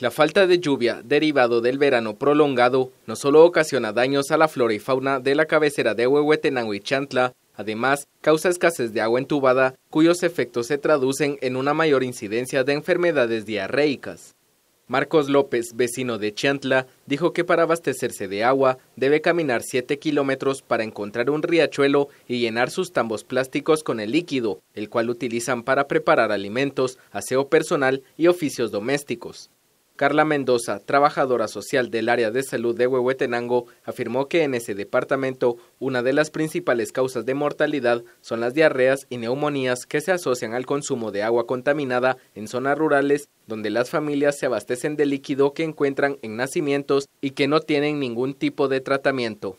La falta de lluvia, derivado del verano prolongado, no solo ocasiona daños a la flora y fauna de la cabecera de Huehuetenango y Chantla, además causa escasez de agua entubada, cuyos efectos se traducen en una mayor incidencia de enfermedades diarreicas. Marcos López, vecino de Chantla, dijo que para abastecerse de agua debe caminar 7 kilómetros para encontrar un riachuelo y llenar sus tambos plásticos con el líquido, el cual utilizan para preparar alimentos, aseo personal y oficios domésticos. Carla Mendoza, trabajadora social del área de salud de Huehuetenango, afirmó que en ese departamento una de las principales causas de mortalidad son las diarreas y neumonías que se asocian al consumo de agua contaminada en zonas rurales donde las familias se abastecen de líquido que encuentran en nacimientos y que no tienen ningún tipo de tratamiento.